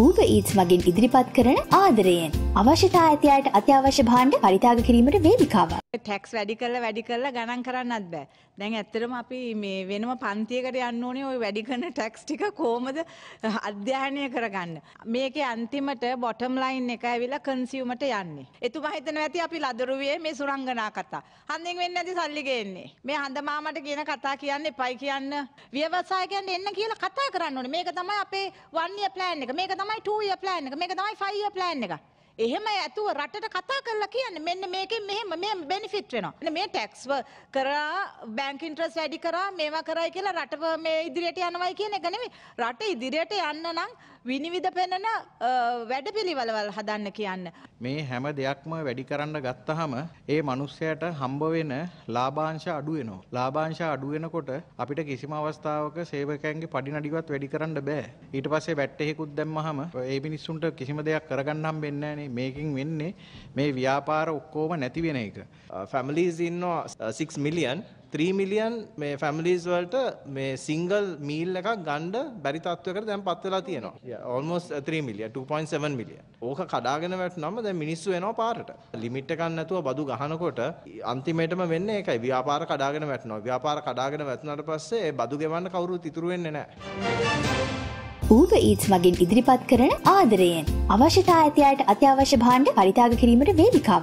ඌව ඊත් මගින් ඉදිරිපත් කරන ආදරයෙන් අවශ්‍යතා ඇතියට අත්‍යවශ්‍ය භාණ්ඩ පරිතාග කිරීමට වේදිකාව. ටැක්ස් වැඩි කරල වැඩි කරල ගණන් කරන්නත් බෑ දැන් ඇත්තරම අපි මේ වෙනම පන්තියකට යන්න ඕනේ ඔය වැඩි කරන ටැක්ස් ටික කෝමද අධ්‍යානය කරගන්න. මේක අන්තිමට බොටම් ලයින් එක ඇවිලා කන්සියමට යන්නේ. එතු මහිතන ඇති අපි ලදරුවේ මේ සුරංගනා කතා. හන්දිෙන් වෙන්න ඇති සල්ලිගෙන්නේ මේ හඳමාමට කියන කතා කියන්න එපයි කියන්න ව්‍යවසායකයන්ට එන්න කියලා කතා කරන්න ඕන මේක තමයි අපේ වන්ය ප්ලෑන් එක මේක තමයි 2 year plan එක. මේක තමයි 5 year plan එක. එහෙම ඇතුව රටට කතා කරලා කියන්න මෙන්න මේකෙන් මෙහෙම මෙහෙම බෙනිෆිට් වෙනවා. මේ ටැක්ස් කරා බැංක් ඉන්ට්‍රස්ට් වැඩි කරා මේවා කරයි කියලා රට මේ ඉදිරියට යනවයි කියන එක නෙමෙයි. රට ඉදිරියට යන්න නම් විනිවිධ පෙනෙන වැඩපිළිවලවල් හදන්න කියන්න. මේ හැම දෙයක්ම වැඩි කරන්න ගත්තහම ඒ මිනිස්සයාට හම්බ වෙන ලාභාංශ අඩු වෙනවා. ලාභාංශ අඩු වෙනකොට අපිට කිසිම අවස්ථාවක සේවකයන්ගේ පඩිනඩිවත් වැඩි කරන්න බෑ. ඊට පස්සේ බැට් එකකුත් දැම්මහම ඒ මිනිස්සුන්ට කිසිම දෙයක් කරගන්න හම්බෙන්නේ නැහැ මේකින් වෙන්නේ මේ ව්‍යාපාර ඔක්කොම නැති වෙන එක. ෆැමිලිස් uh, ඉන්නවා 6 uh, මිලියන් 3 මිලියන් මේ ෆැමිලිස් වලට මේ සිංගල් මීල් එකක් ගන්න බැරි තත්වයකට දැන් පත් වෙලා තියෙනවා. almost 3 million 2.7 million. ඕක කඩාගෙන වැටුනම දැන් මිනිස්සු එනවා පාරට. ලිමිට් එකක් නැතුව බදු ගහනකොට අන්තිමේටම වෙන්නේ ඒකයි. ව්‍යාපාර කඩාගෙන වැටෙනවා. ව්‍යාපාර කඩාගෙන වැටුණාට පස්සේ ඒ බදු ගෙවන්න කවුරුත් ඉතුරු වෙන්නේ නැහැ. ඌව ඊට් මගින් ඉදිරිපත් කරන ආදරයෙන් අවශ්‍යතා ඇතියට අත්‍යවශ්‍ය භාණ්ඩ පරිතාග කිරීමට වේදිකාව